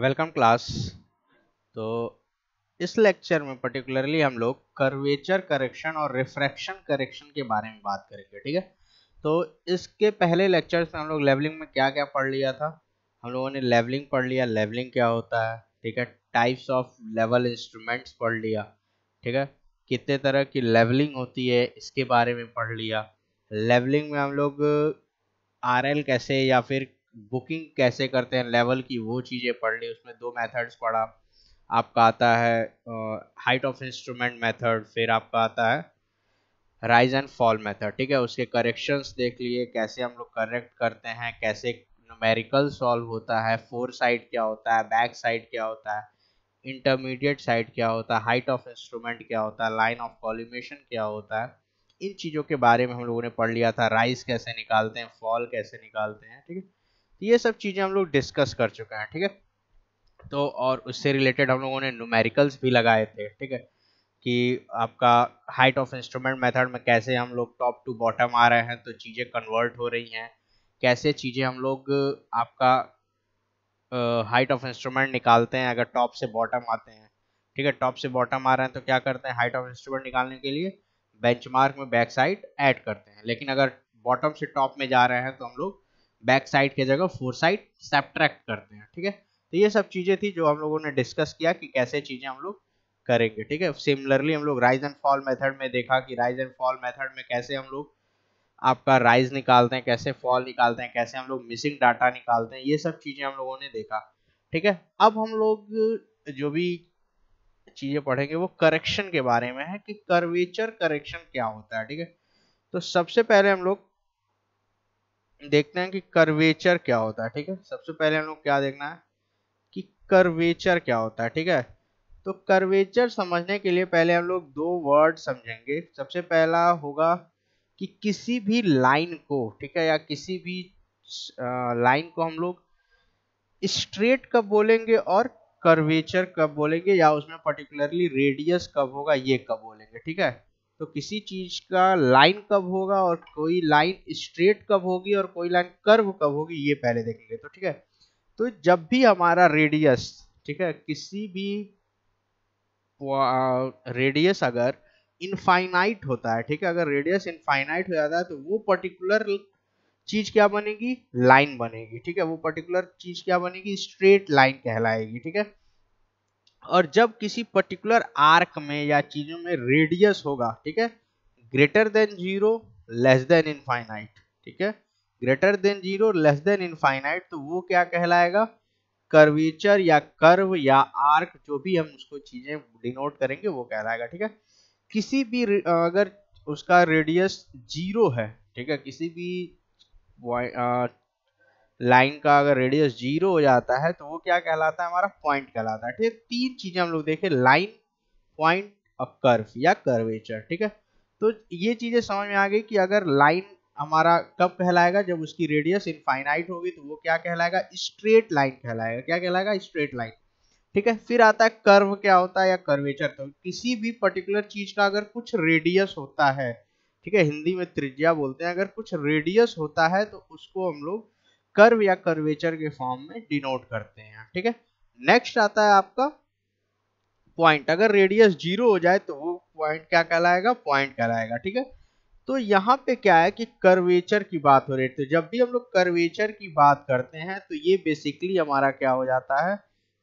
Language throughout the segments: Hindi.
वेलकम क्लास तो इस लेक्चर में पर्टिकुलरली हम लोग कर्वेचर करेक्शन और रिफ्रैक्शन करेक्शन के बारे में बात करेंगे ठीक है तो इसके पहले लेक्चर्स में हम लोग लेवलिंग में क्या क्या पढ़ लिया था हम लोगों ने लेवलिंग पढ़ लिया लेवलिंग क्या होता है ठीक है टाइप्स ऑफ लेवल इंस्ट्रूमेंट्स पढ़ लिया ठीक है कितने तरह की लेवलिंग होती है इसके बारे में पढ़ लिया लेवलिंग में हम लोग आर कैसे या फिर बुकिंग कैसे करते हैं लेवल की वो चीज़ें पढ़ ली उसमें दो मेथड्स पढ़ा आपका आता है हाइट ऑफ इंस्ट्रूमेंट मेथड फिर आपका आता है राइज एंड फॉल मेथड ठीक है उसके करेक्शंस देख लिए कैसे हम लोग करेक्ट करते हैं कैसे न्यूमेरिकल सॉल्व होता है फोर साइड क्या होता है बैक साइड क्या होता है इंटरमीडिएट साइड क्या होता है हाइट ऑफ इंस्ट्रूमेंट क्या होता है लाइन ऑफ कॉलिमेशन क्या होता है इन चीज़ों के बारे में हम लोगों ने पढ़ लिया था राइस कैसे निकालते हैं फॉल कैसे निकालते हैं ठीक है ये सब चीज़ें हम लोग डिस्कस कर चुके हैं ठीक है तो और उससे रिलेटेड हम लोगों ने न्यूमेरिकल्स भी लगाए थे ठीक है कि आपका हाइट ऑफ इंस्ट्रूमेंट मेथड में कैसे हम लोग टॉप टू बॉटम आ रहे हैं तो चीज़ें कन्वर्ट हो रही हैं कैसे चीज़ें हम लोग आपका हाइट ऑफ इंस्ट्रूमेंट निकालते हैं अगर टॉप से बॉटम आते हैं ठीक है टॉप से बॉटम आ रहे हैं तो क्या करते हैं हाइट ऑफ इंस्ट्रूमेंट निकालने के लिए बेंचमार्क में बैक साइड ऐड करते हैं लेकिन अगर बॉटम से टॉप में जा रहे हैं तो हम लोग बैक साइड की जगह फोर साइड सब्ट्रैक्ट करते हैं ठीक है तो ये सब चीज़ें थी जो हम लोगों ने डिस्कस किया कि कैसे चीज़ें हम लोग करेंगे ठीक है सिमिलरली हम लोग राइज एंड फॉल मेथड में देखा कि राइज एंड फॉल मेथड में कैसे हम लोग आपका राइज निकालते हैं कैसे फॉल निकालते हैं कैसे हम लोग मिसिंग डाटा निकालते हैं ये सब चीज़ें हम लोगों ने देखा ठीक है अब हम लोग जो भी चीज़ें पढ़ेंगे वो करेक्शन के बारे में है कि कर्वेचर करेक्शन क्या होता है ठीक है तो सबसे पहले हम लोग देखते हैं कि कर्वेचर क्या होता है ठीक है सबसे पहले हम लोग क्या देखना है कि कर्वेचर क्या होता है ठीक है तो कर्वेचर समझने के लिए पहले हम लोग दो वर्ड समझेंगे सबसे पहला होगा कि किसी भी लाइन को ठीक है या किसी भी लाइन को हम लोग स्ट्रेट कब बोलेंगे और कर्वेचर कब बोलेंगे या उसमें पर्टिकुलरली रेडियस कब होगा ये कब बोलेंगे ठीक है तो किसी चीज का लाइन कब होगा और कोई लाइन स्ट्रेट कब होगी और कोई लाइन कर्व कब होगी ये पहले देखेंगे तो ठीक है तो जब भी हमारा रेडियस ठीक है किसी भी रेडियस अगर इनफाइनाइट होता है ठीक है अगर रेडियस इनफाइनाइट हो जाता है तो वो पर्टिकुलर चीज क्या बनेगी लाइन बनेगी ठीक है वो पर्टिकुलर चीज क्या बनेगी स्ट्रेट लाइन कहलाएगी ठीक है और जब किसी पर्टिकुलर आर्क में या चीजों में रेडियस होगा ठीक है greater than zero less than infinite ठीक है greater than zero less than infinite तो वो क्या कहलाएगा कर्वेचर या कर्व या आर्क जो भी हम उसको चीजें डिनोट करेंगे वो कहलाएगा ठीक है किसी भी अगर उसका रेडियस जीरो है ठीक है किसी भी लाइन का अगर रेडियस जीरो हो जाता है तो वो क्या कहलाता है हमारा पॉइंट कहलाता है ठीक है तीन चीजें हम लोग देखें लाइन पॉइंट और कर्व या कर्वेचर ठीक है तो ये चीजें समझ में आ गई कि अगर लाइन हमारा कब कहलाएगा जब उसकी रेडियस इनफाइनाइट होगी तो वो क्या कहलाएगा स्ट्रेट लाइन कहलाएगा क्या कहलाएगा स्ट्रेट लाइन ठीक है फिर आता है कर्व क्या होता है या कर्वेचर तो किसी भी पर्टिकुलर चीज का अगर कुछ रेडियस होता है ठीक है हिंदी में त्रिज्या बोलते हैं अगर कुछ रेडियस होता है तो उसको हम लोग कर्व या कर्वेचर के फॉर्म में डिनोट करते हैं ठीक है नेक्स्ट आता है आपका पॉइंट अगर रेडियस जीरो हो जाए तो वो पॉइंट क्या कहलाएगा पॉइंट कहलाएगा ठीक है तो यहाँ पे क्या है कि कर्वेचर की बात हो रही है तो जब भी हम लोग कर्वेचर की बात करते हैं तो ये बेसिकली हमारा क्या हो जाता है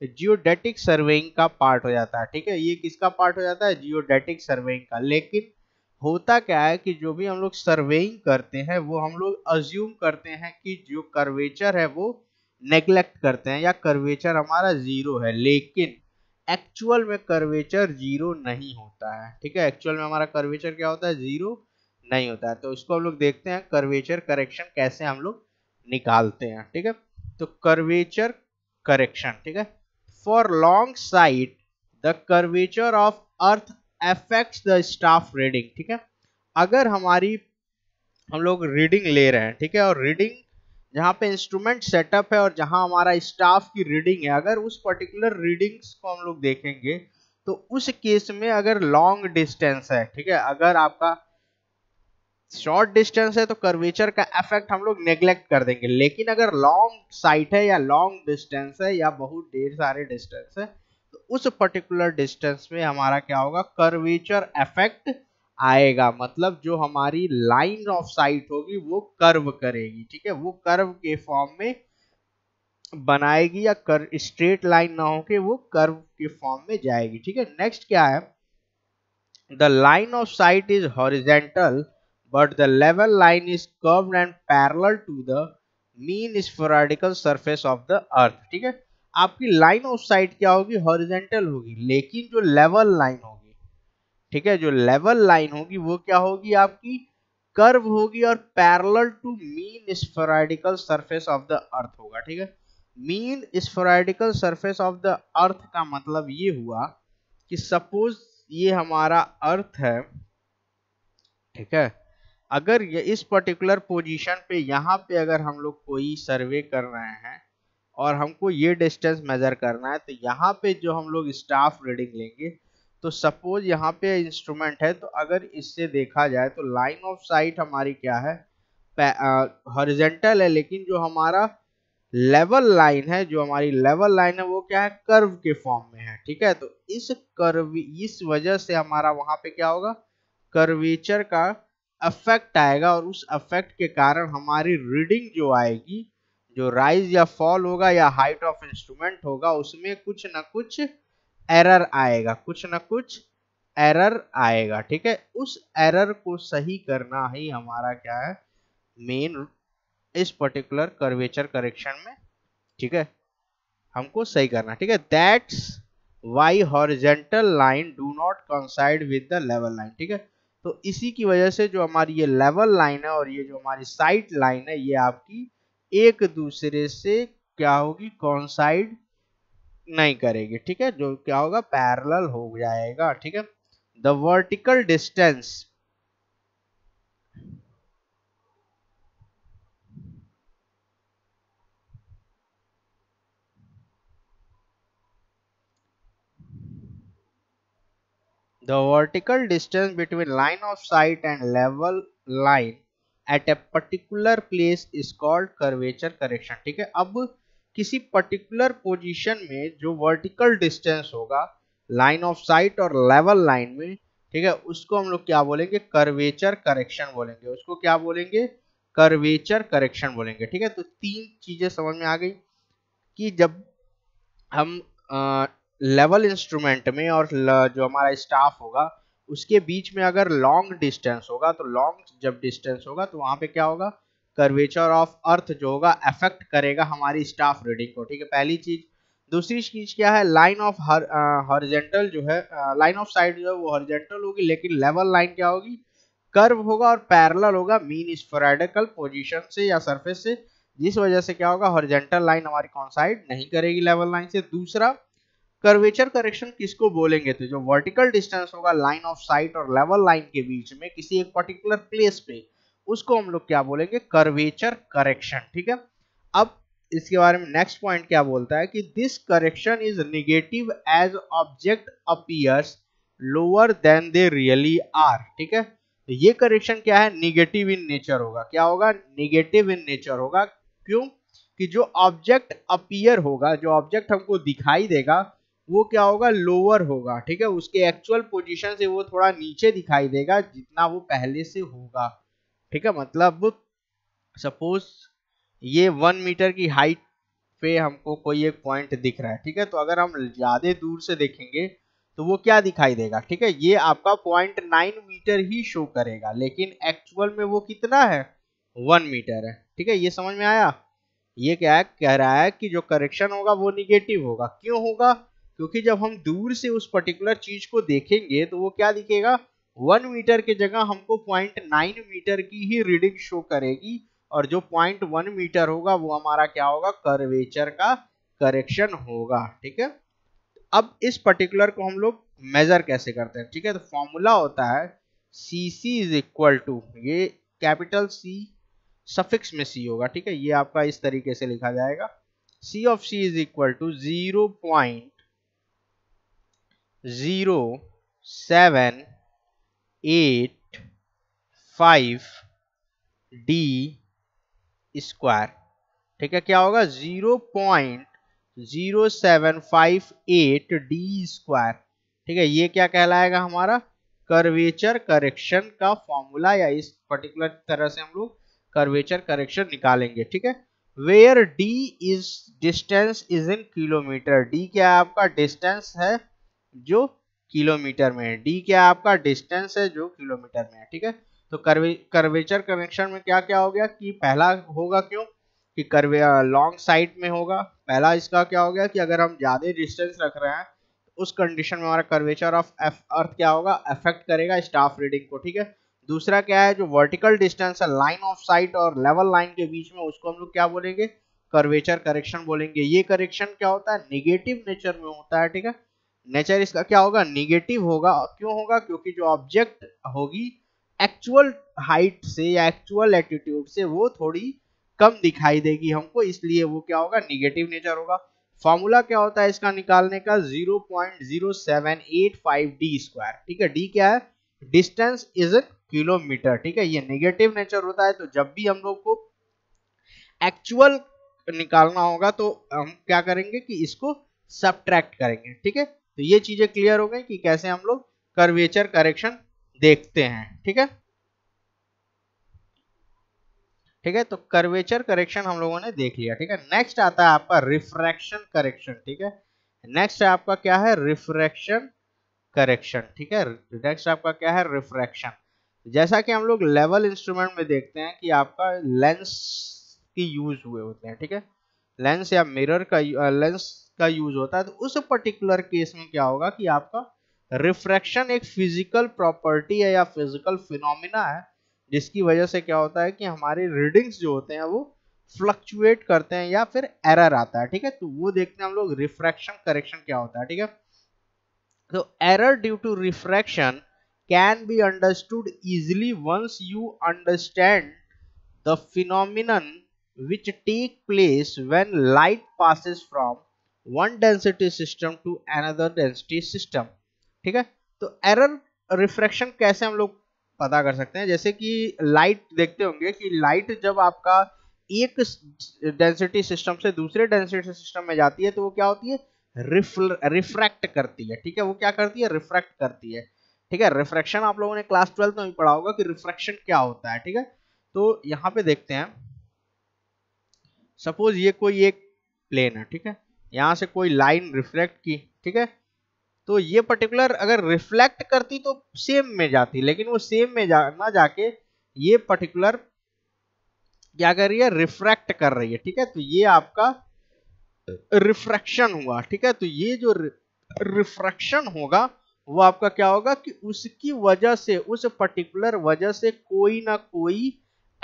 जियोडेटिक सर्वेइंग का पार्ट हो जाता है ठीक है ये किसका पार्ट हो जाता है जियोडेटिक सर्वेइंग का लेकिन होता क्या है कि जो भी हम लोग सर्वेइंग करते हैं वो हम लोग अज्यूम करते हैं कि जो कर्वेचर है वो नेग्लेक्ट करते हैं या कर्वेचर हमारा जीरो है लेकिन एक्चुअल में कर्वेचर जीरो नहीं होता है ठीक है एक्चुअल में हमारा कर्वेचर क्या होता है जीरो नहीं होता है तो इसको हम लोग देखते हैं कर्वेचर करेक्शन कैसे हम लोग निकालते हैं ठीक है तो कर्वेचर करेक्शन ठीक है for long side the curvature of earth affects the staff reading ठीक है अगर हमारी हम लोग रीडिंग ले रहे हैं ठीक है और रीडिंग जहाँ पे इंस्ट्रूमेंट सेटअप है और जहाँ हमारा स्टाफ की रीडिंग है अगर उस पर्टिकुलर रीडिंग्स को हम लोग देखेंगे तो उस केस में अगर लॉन्ग डिस्टेंस है ठीक है अगर आपका शॉर्ट डिस्टेंस है तो कर्वेचर का इफेक्ट हम लोग नेग्लेक्ट कर देंगे लेकिन अगर लॉन्ग साइट है या लॉन्ग डिस्टेंस है या बहुत ढेर सारे डिस्टेंस है उस पर्टिकुलर डिस्टेंस में हमारा क्या होगा कर्वेचर इफेक्ट आएगा मतलब जो हमारी लाइन ऑफ साइट होगी वो कर्व करेगी ठीक है वो कर्व के फॉर्म में बनाएगी या कर स्ट्रेट लाइन ना होके वो कर्व के फॉर्म में जाएगी ठीक है नेक्स्ट क्या है the line of sight is horizontal but the level line is curve and parallel to the mean spheroidal surface of the earth ठीक है आपकी लाइन ऑफ साइट क्या होगी हॉरिजेंटल होगी लेकिन जो लेवल लाइन होगी ठीक है जो लेवल लाइन होगी वो क्या होगी आपकी कर्व होगी और parallel to mean spheroidal surface of the earth होगा ठीक है mean spheroidal surface of the earth का मतलब ये हुआ कि सपोज ये हमारा अर्थ है ठीक है अगर ये इस पर्टिकुलर पोजीशन पे यहाँ पे अगर हम लोग कोई सर्वे कर रहे हैं और हमको ये डिस्टेंस मेजर करना है तो यहाँ पे जो हम लोग स्टाफ रीडिंग लेंगे तो सपोज यहाँ पे इंस्ट्रूमेंट है तो अगर इससे देखा जाए तो लाइन ऑफ साइट हमारी क्या है हॉरिजेंटल है लेकिन जो हमारा लेवल लाइन है जो हमारी लेवल लाइन है वो क्या है कर्व के फॉर्म में है ठीक है तो इस कर्व इस वजह से हमारा वहां पे क्या होगा कर्वेचर का अफेक्ट आएगा और उस अफेक्ट के कारण हमारी रीडिंग जो आएगी जो राइज या फॉल होगा या हाइट ऑफ इंस्ट्रूमेंट होगा उसमें कुछ ना कुछ एरर आएगा कुछ ना कुछ एरर आएगा ठीक है उस एरर को सही करना ही हमारा क्या है मेन इस पर्टिकुलर कर्वेचर करेक्शन में ठीक है हमको सही करना ठीक है that's why horizontal line do not coincide with the level line ठीक है तो इसी की वजह से जो हमारी ये लेवल लाइन है और ये जो हमारी साइड लाइन है ये आपकी एक दूसरे से क्या होगी कॉन्साइड नहीं करेगी ठीक है जो क्या होगा पैरल हो जाएगा ठीक है the vertical distance the vertical distance between line of sight and level line at a particular place is called curvature correction ठीक है अब किसी पर्टिकुलर पोजीशन में जो वर्टिकल डिस्टेंस होगा लाइन ऑफ साइट और लेवल लाइन में ठीक है उसको हम लोग क्या बोलेंगे कर्वेचर करेक्शन बोलेंगे उसको क्या बोलेंगे कर्वेचर करेक्शन बोलेंगे ठीक है तो तीन चीजें समझ में आ गई कि जब हम आ, लेवल इंस्ट्रूमेंट में और जो हमारा स्टाफ होगा उसके बीच में अगर लॉन्ग डिस्टेंस होगा तो लॉन्ग जब डिस्टेंस होगा तो वहां पे क्या होगा कर्वेचर ऑफ अर्थ जो होगा अफेक्ट करेगा हमारी स्टाफ रीडिंग को ठीक है पहली चीज दूसरी चीज क्या है लाइन ऑफ हॉरिजेंटल जो है लाइन ऑफ साइड जो है वो हॉरिजेंटल होगी लेकिन लेवल लाइन क्या होगी कर्व होगा और पैरेलल होगा मीन स्पोराडिकल पोजीशन से या सरफेस से जिस वजह से क्या होगा हॉरिजेंटल लाइन हमारी कौन साइड नहीं करेगी लेवल लाइन से दूसरा कर्वेचर करेक्शन किसको बोलेंगे तो जो वर्टिकल डिस्टेंस होगा लाइन ऑफ साइट और लेवल लाइन के बीच में किसी एक पर्टिकुलर प्लेस पे उसको हम लोग क्या बोलेंगे कर्वेचर करेक्शन ठीक है अब इसके बारे में नेक्स्ट पॉइंट क्या बोलता है कि this correction is negative as object appears lower than they really are ठीक है तो ये करेक्शन क्या है निगेटिव इन नेचर होगा क्या होगा निगेटिव इन नेचर होगा क्यों कि जो ऑब्जेक्ट अपियर होगा जो ऑब्जेक्ट हमको दिखाई देगा वो क्या होगा लोअर होगा ठीक है उसके एक्चुअल पोजीशन से वो थोड़ा नीचे दिखाई देगा जितना वो पहले से होगा ठीक है मतलब सपोज ये वन मीटर की हाइट पे हमको कोई एक पॉइंट दिख रहा है ठीक है तो अगर हम ज़्यादा दूर से देखेंगे तो वो क्या दिखाई देगा ठीक है ये आपका पॉइंट नाइन मीटर ही शो करेगा लेकिन एक्चुअल में वो कितना है वन मीटर है ठीक है ये समझ में आया ये क्या है कह रहा है कि जो करेक्शन होगा वो निगेटिव होगा क्यों होगा क्योंकि जब हम दूर से उस पर्टिकुलर चीज को देखेंगे तो वो क्या दिखेगा वन मीटर के जगह हमको पॉइंट नाइन मीटर की ही रीडिंग शो करेगी और जो पॉइंट वन मीटर होगा वो हमारा क्या होगा कर्वेचर का करेक्शन होगा ठीक है अब इस पर्टिकुलर को हम लोग मेजर कैसे करते हैं ठीक है तो फॉर्मूला होता है C C is equal to ये कैपिटल सी सफिक्स में सी होगा ठीक है ये आपका इस तरीके से लिखा जाएगा C of C is equal to zero point zero seven eight five D square ठीक है क्या होगा zero point zero seven five eight D square ठीक है ये क्या कहलाएगा हमारा कर्वेचर करेक्शन का फॉर्मूला या इस पर्टिकुलर तरह से हम लोग कर्वेचर करेक्शन निकालेंगे ठीक है where D is distance is in kilometre D क्या है आपका डिस्टेंस है जो किलोमीटर में है डी क्या आपका डिस्टेंस है जो किलोमीटर में है ठीक है तो कर्वे कर्वेचर कनेक्शन में क्या क्या हो गया कि पहला होगा क्यों कि कर्वे लॉन्ग साइड में होगा पहला इसका क्या हो गया कि अगर हम ज़्यादा डिस्टेंस रख रहे हैं तो उस कंडीशन में हमारा कर्वेचर ऑफ एफ अर्थ क्या होगा अफेक्ट करेगा स्टाफ रीडिंग को ठीक है दूसरा क्या है जो वर्टिकल डिस्टेंस है लाइन ऑफ साइट और लेवल लाइन के बीच में उसको हम लोग क्या बोलेंगे कर्वेचर करेक्शन बोलेंगे ये करेक्शन क्या होता है निगेटिव नेचर में होता है ठीक है नेचर इसका क्या होगा निगेटिव होगा क्यों होगा क्योंकि जो ऑब्जेक्ट होगी एक्चुअल हाइट से या एक्चुअल एटीट्यूड से वो थोड़ी कम दिखाई देगी हमको इसलिए वो क्या होगा निगेटिव नेचर होगा फॉर्मूला क्या होता है इसका निकालने का 0.0785 d स्क्वायर ठीक है d क्या है डिस्टेंस इज ए किलोमीटर ठीक है ये नेगेटिव नेचर होता है तो जब भी हम लोग को एक्चुअल निकालना होगा तो हम क्या करेंगे कि इसको सब्ट्रैक्ट करेंगे ठीक है तो ये चीजें क्लियर हो गई कि कैसे हम लोग कर्वेचर करेक्शन देखते हैं ठीक है ठीक है तो कर्वेचर करेक्शन हम लोगों ने देख लिया ठीक है नेक्स्ट आता है आपका रिफ्रैक्शन करेक्शन ठीक है नेक्स्ट आपका क्या है रिफ्रैक्शन करेक्शन ठीक है नेक्स्ट आपका क्या है रिफ्रैक्शन जैसा कि हम लोग लेवल इंस्ट्रूमेंट में देखते हैं कि आपका लेंस की यूज हुए होते हैं ठीक है लेंस या मिरर का लेंस का यूज होता है तो उस पर्टिकुलर केस में क्या होगा कि आपका रिफ्रैक्शन एक फिजिकल प्रॉपर्टी है या फिजिकल फिनोमिना है जिसकी वजह से क्या होता है कि हमारे रीडिंग्स जो होते हैं वो फ्लक्चुएट करते हैं या फिर एरर आता है ठीक है तो वो देखते हैं हम लोग रिफ्रैक्शन करेक्शन क्या होता है ठीक है तो error due to refraction can be understood easily once you understand the phenomenon which take place when light passes from one density system to another density system ठीक है तो एरर रिफ्रैक्शन कैसे हम लोग पता कर सकते हैं जैसे कि लाइट देखते होंगे कि लाइट जब आपका एक डेंसिटी सिस्टम से दूसरे डेंसिटी सिस्टम में जाती है तो वो क्या होती है रिफ्रैक्ट करती है ठीक है वो क्या करती है रिफ्रैक्ट करती है ठीक है रिफ्रैक्शन आप लोगों ने क्लास ट्वेल्थ में भी पढ़ा होगा कि रिफ्रैक्शन क्या होता है ठीक है तो यहाँ पे देखते हैं सपोज ये कोई एक प्लेन है ठीक है यहाँ से कोई लाइन रिफ्लेक्ट की ठीक है तो ये पर्टिकुलर अगर रिफ्लेक्ट करती तो सेम में जाती लेकिन वो सेम में जा ना जाके ये पर्टिकुलर क्या कर रही है रिफ्रैक्ट कर रही है ठीक है तो ये आपका रिफ्रैक्शन हुआ ठीक है तो ये जो रिफ्रैक्शन होगा वो आपका क्या होगा कि उसकी वजह से उस पर्टिकुलर वजह से कोई ना कोई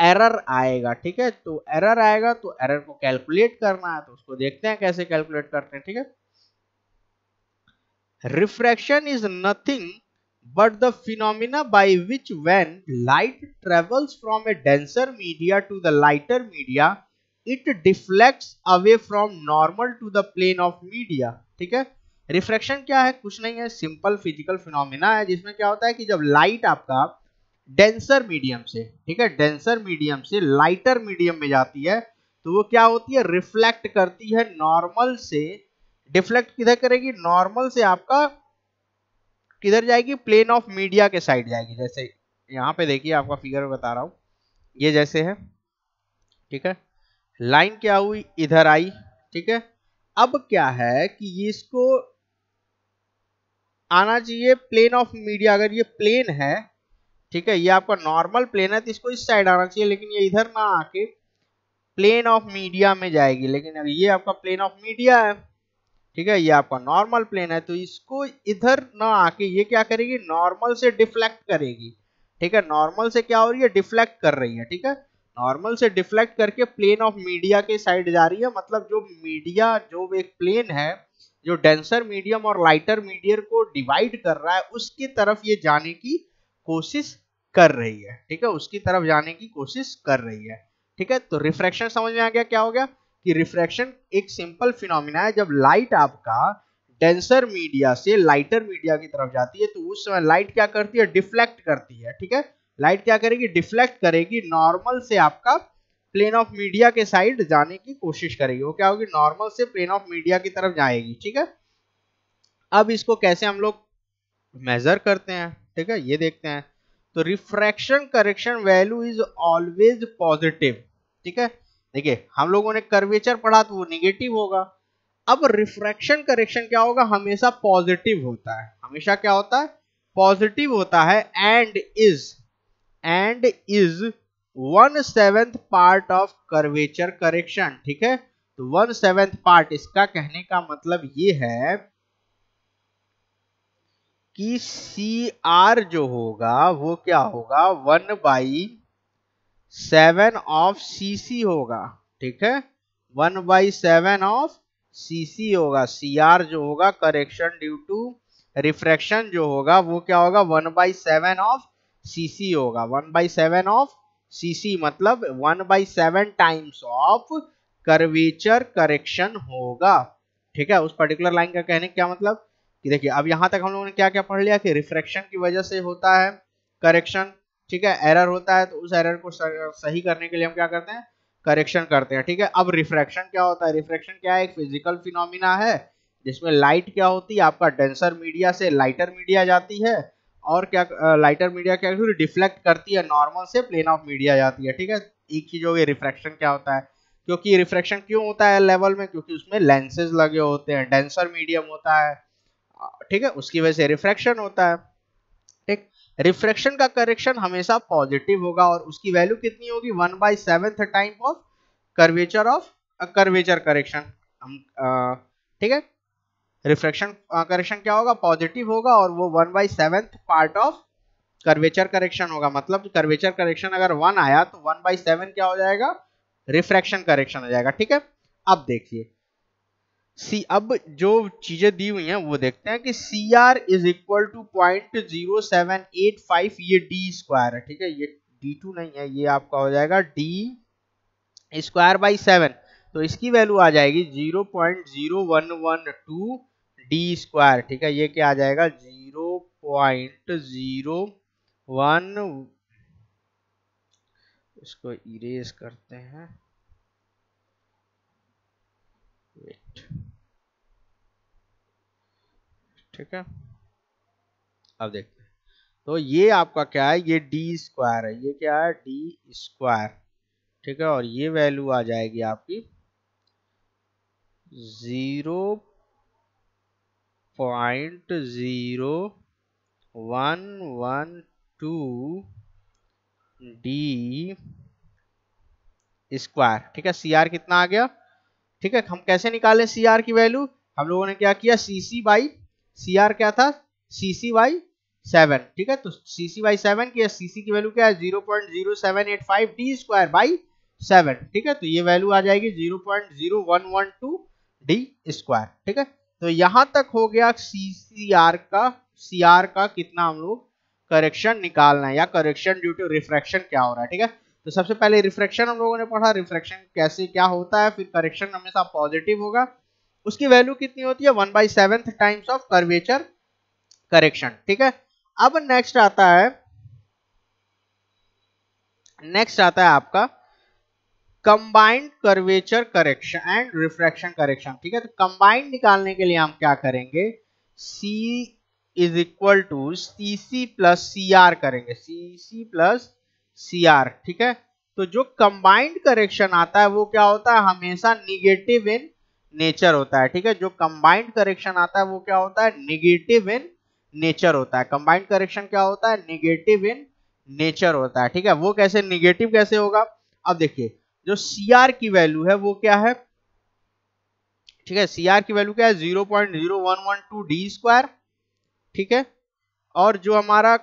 एरर आएगा ठीक है तो एरर आएगा तो एरर को कैलकुलेट करना है तो उसको देखते हैं कैसे कैलकुलेट करते हैं ठीक है refraction is nothing but the phenomena by which when light travels from a denser media to the lighter media it deflects away from normal to the plane of media ठीक है रिफ्रैक्शन क्या है कुछ नहीं है सिंपल फिजिकल फिनोमिना है जिसमें क्या होता है कि जब लाइट आपका डेंसर मीडियम से ठीक है डेंसर मीडियम से लाइटर मीडियम में जाती है तो वो क्या होती है रिफ्लेक्ट करती है नॉर्मल से डिफ्लेक्ट किधर करेगी नॉर्मल से आपका किधर जाएगी प्लेन ऑफ मीडिया के साइड जाएगी जैसे यहां पे देखिए आपका फिगर बता रहा हूं ये जैसे है ठीक है लाइन क्या हुई इधर आई ठीक है अब क्या है कि ये इसको आना चाहिए प्लेन ऑफ मीडिया अगर ये प्लेन है ठीक है ये आपका नॉर्मल प्लेन है तो इसको इस साइड आना चाहिए लेकिन ये इधर ना आके प्लेन ऑफ मीडिया में जाएगी लेकिन अगर ये आपका प्लेन ऑफ मीडिया है ठीक है ये आपका नॉर्मल प्लेन है तो इसको इधर ना आके ये क्या करेगी नॉर्मल से डिफ्लेक्ट करेगी ठीक है नॉर्मल से क्या हो रही है डिफ्लेक्ट कर रही है ठीक है नॉर्मल से डिफ्लेक्ट करके प्लेन ऑफ मीडिया के साइड जा रही है मतलब जो मीडिया जो एक प्लेन है जो डेंसर मीडियम और लाइटर मीडियम को डिवाइड कर रहा है उसकी तरफ ये जाने की कोशिश कर रही है ठीक है उसकी तरफ जाने की कोशिश कर रही है ठीक है तो रिफ्रैक्शन समझ में आ गया क्या हो गया कि रिफ्रैक्शन एक सिंपल फिनोमिना है जब लाइट आपका डेंसर मीडिया से लाइटर मीडिया की तरफ जाती है तो उस समय लाइट क्या करती है डिफ्लेक्ट करती है ठीक है लाइट क्या करेगी डिफ्लेक्ट करेगी नॉर्मल से आपका प्लेन ऑफ मीडिया के साइड जाने की कोशिश करेगी वो क्या होगी नॉर्मल से प्लेन ऑफ मीडिया की तरफ जाएगी ठीक है अब इसको कैसे हम लोग मेजर करते हैं ठीक है ये देखते हैं तो refraction correction value is always positive ठीक है देखिए हम लोगों ने कर्वेचर पढ़ा तो वो निगेटिव होगा अब रिफ्रैक्शन करेक्शन क्या होगा हमेशा पॉजिटिव होता है हमेशा क्या होता है पॉजिटिव होता है and is and is one seventh part of curvature correction ठीक है तो वन सेवेंथ पार्ट इसका कहने का मतलब ये है कि सी आर जो होगा वो क्या होगा one by seven of C C होगा ठीक है one by seven of C C होगा सी आर जो होगा करेक्शन ड्यू टू रिफ्रैक्शन जो होगा वो क्या होगा one by seven of C C होगा one by seven of C C मतलब one by seven times of curvature correction होगा ठीक है उस पर्टिकुलर लाइन का कहने क्या मतलब कि देखिए अब यहाँ तक हम लोगों ने क्या क्या पढ़ लिया कि रिफ्रेक्शन की वजह से होता है करेक्शन ठीक है एरर होता है तो उस एरर को सही करने के लिए हम क्या करते हैं करेक्शन करते हैं ठीक है अब रिफ्रेक्शन क्या होता है रिफ्रेक्शन क्या है एक फिजिकल फिनोमिना है जिसमें लाइट क्या होती है आपका डेंसर मीडिया से लाइटर मीडिया जाती है और क्या लाइटर मीडिया क्या डिफ्लेक्ट करती है नॉर्मल से प्लेन ऑफ मीडिया जाती है ठीक है एक चीज हो गई क्या होता है क्योंकि रिफ्रेक्शन क्यों होता है लेवल में क्योंकि उसमें लेंसेज लगे होते हैं डेंसर मीडियम होता है ठीक है उसकी वजह से रिफ्रैक्शन होता है ठीक रिफ्रैक्शन का करेक्शन हमेशा पॉजिटिव होगा और उसकी वैल्यू कितनी होगी one by seventh time of curvature of curvature correction हम uh, ठीक है रिफ्रैक्शन करेक्शन uh, क्या होगा पॉजिटिव होगा और वो one by seventh part of curvature correction होगा मतलब कर्वेचर करेक्शन अगर वन आया तो वन बाई सेवन क्या हो जाएगा रिफ्रैक्शन करेक्शन हो जाएगा ठीक है अब देखिए सी अब जो चीजें दी हुई हैं वो देखते हैं कि C R is equal to point zero seven eight five ये डी स्क्वायर है ठीक है ये डी टू नहीं है ये आपका हो जाएगा डी स्क्वायर बाई सेवन तो इसकी वैल्यू आ जाएगी zero point zero one one two D square ठीक है ये क्या आ जाएगा जीरो पॉइंट जीरो वन इसको इरेज करते हैं वेट ठीक है अब देखते हैं तो ये आपका क्या है ये डी स्क्वायर है ये क्या है डी स्क्वायर ठीक है और ये वैल्यू आ जाएगी आपकी zero point zero one one two D square ठीक है सी आर कितना आ गया ठीक है हम कैसे निकाले सी आर की वैल्यू हम लोगों ने क्या किया सी सी बाई सी आर क्या था सी सी वाई सेवन ठीक है तो सी सी वाई सेवन की सी सी की वैल्यू क्या है zero point zero seven eight five D square by seven ठीक है तो ये वैल्यू आ जाएगी zero point zero one one two D square ठीक है तो यहां तक हो गया सी सी आर का सी आर का कितना हम लोग करेक्शन निकालना है या करेक्शन ड्यू टू रिफ्रैक्शन क्या हो रहा है ठीक है तो सबसे पहले रिफ्रैक्शन हम लोगों ने पढ़ा रिफ्रैक्शन कैसे क्या होता है फिर करेक्शन हमेशा पॉजिटिव होगा उसकी वैल्यू कितनी होती है one by seventh times of curvature correction ठीक है अब नेक्स्ट आता है नेक्स्ट आता है आपका combined curvature correction and refraction correction ठीक है तो कंबाइंड निकालने के लिए हम क्या करेंगे C is equal to C C plus C R करेंगे C C plus C are ठीक है तो जो कंबाइंड करेक्शन आता है वो क्या होता है हमेशा निगेटिव इन नेचर होता है ठीक है जो कंबाइंड करेक्शन आता है वो क्या होता है निगेटिव इन नेचर होता है कंबाइंड करेक्शन क्या होता है निगेटिव इन नेचर होता है ठीक है वो कैसे निगेटिव कैसे होगा अब देखिए जो सी आर की वैल्यू है वो क्या है ठीक है सी आर की वैल्यू क्या है zero point zero one one two D square ठीक है और जो हमारा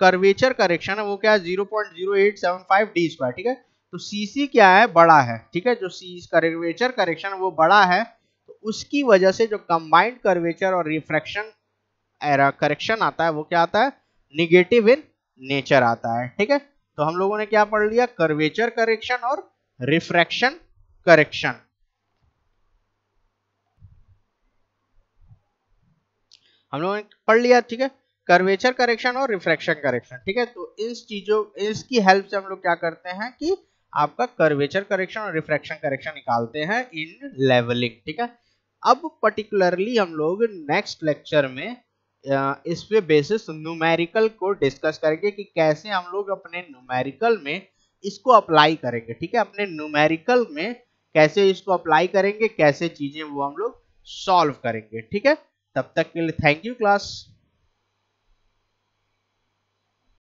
कर्वेचर करेक्शन है वो क्या है zero point zero eight seven five D square ठीक है तो सीसी क्या है बड़ा है ठीक है जो सी कर्वेचर करेक्शन वो बड़ा है तो उसकी वजह से जो कंबाइंड कर्वेचर और रिफ्रैक्शन एरा करेक्शन आता है वो क्या आता है निगेटिव इन नेचर आता है ठीक है तो हम लोगों ने क्या पढ़ लिया कर्वेचर करेक्शन और रिफ्रैक्शन करेक्शन हम लोगों ने पढ़ लिया ठीक है कर्वेचर करेक्शन और रिफ्रैक्शन करेक्शन ठीक है तो इन चीजों इसकी हेल्प से हम लोग क्या करते हैं कि आपका कर्वेचर करेक्शन और रिफ्रैक्शन करेक्शन निकालते हैं इन लेवलिंग ठीक है अब पर्टिकुलरली हम लोग नेक्स्ट लेक्चर में इस पे बेसिस न्यूमेरिकल को डिस्कस करेंगे कि कैसे हम लोग अपने न्यूमेरिकल में इसको अप्लाई करेंगे ठीक है अपने न्यूमेरिकल में कैसे इसको अप्लाई करेंगे कैसे चीजें वो हम लोग सॉल्व करेंगे ठीक है तब तक के लिए थैंक यू क्लास